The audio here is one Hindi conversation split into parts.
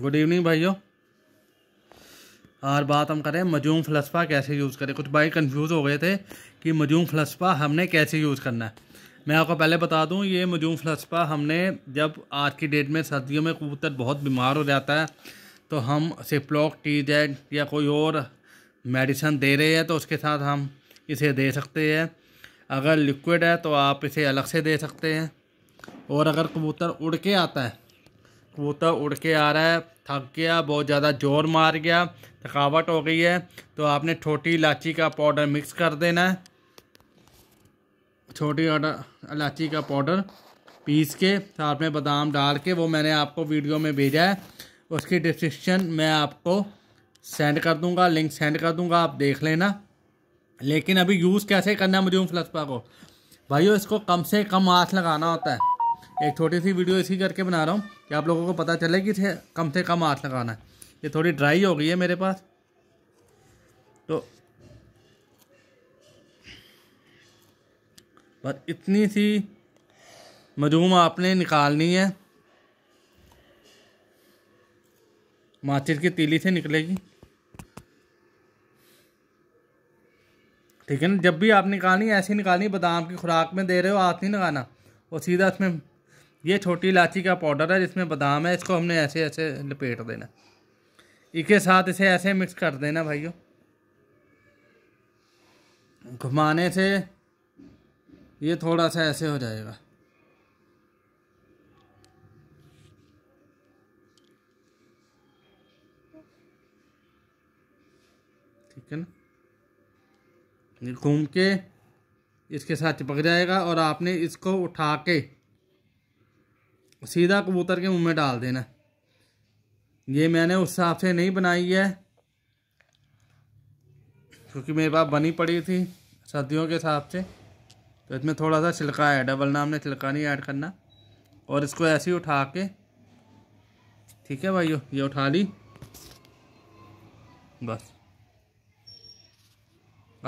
गुड इवनिंग भाइयों और बात हम करें मजूम फलसफा कैसे यूज़ करें कुछ भाई कंफ्यूज हो गए थे कि मजूम फलसफा हमने कैसे यूज़ करना है मैं आपको पहले बता दूं ये मजूम फलसफा हमने जब आज की डेट में सर्दियों में कबूतर बहुत बीमार हो जाता है तो हम सिप्लॉक टी जेड या कोई और मेडिसन दे रहे हैं तो उसके साथ हम इसे दे सकते हैं अगर लिक्विड है तो आप इसे अलग से दे सकते हैं और अगर कबूतर उड़ के आता है कबूतर उड़ के आ रहा है थक गया बहुत ज़्यादा जोर मार गया थकावट हो गई है तो आपने छोटी इलायची का पाउडर मिक्स कर देना है छोटी इलायची का पाउडर पीस के साथ में बादाम डाल के वो मैंने आपको वीडियो में भेजा है उसकी डिस्क्रिप्शन मैं आपको सेंड कर दूंगा लिंक सेंड कर दूंगा आप देख लेना लेकिन अभी यूज़ कैसे करना है मुझे उन फ्लस्पा को भाइयों इसको कम से कम आँच लगाना होता है एक छोटी सी वीडियो इसी करके बना रहा हूँ कि आप लोगों को पता चले कि कम से कम हाथ लगाना है ये थोड़ी ड्राई हो गई है मेरे पास तो पर इतनी सी मजूम आपने निकालनी है माचिस की तीली से निकलेगी ठीक है ना जब भी आप निकालनी ऐसी निकालनी बादाम की खुराक में दे रहे हो हाथ नहीं लगाना और सीधा इसमें ये छोटी इलाची का पाउडर है जिसमें बादाम है इसको हमने ऐसे ऐसे लपेट देना इसके साथ इसे ऐसे मिक्स कर देना भाइयों घुमाने से ये थोड़ा सा ऐसे हो जाएगा ठीक है ना घूम के इसके साथ चिपक जाएगा और आपने इसको उठा के सीधा कबूतर के मुंह में डाल देना ये मैंने उस हिसाब से नहीं बनाई है क्योंकि मेरे पास बनी पड़ी थी सर्दियों के हिसाब से तो इसमें थोड़ा सा छिलका है डबल नाम ने छिलका नहीं ऐड करना और इसको ऐसे ही उठा के ठीक है भाइयों ये उठा ली बस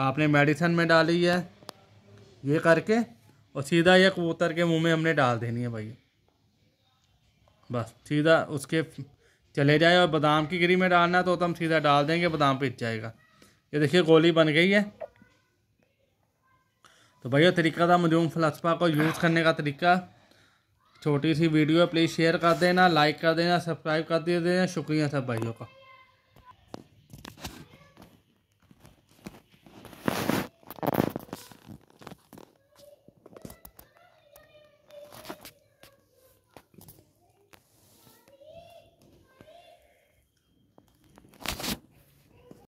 आपने मेडिसिन में डाली है ये करके और सीधा ये कबूतर के मुंह में हमने डाल देनी है भाई बस सीधा उसके चले जाए और बादाम की गिरी में डालना तो, तो हम सीधा डाल देंगे बादाम पिट जाएगा ये देखिए गोली बन गई है तो भैया तरीका था मजूम फलसफा को यूज़ करने का तरीका छोटी सी वीडियो है प्लीज़ शेयर कर देना लाइक कर देना सब्सक्राइब कर दे देना शुक्रिया सब भाइयों का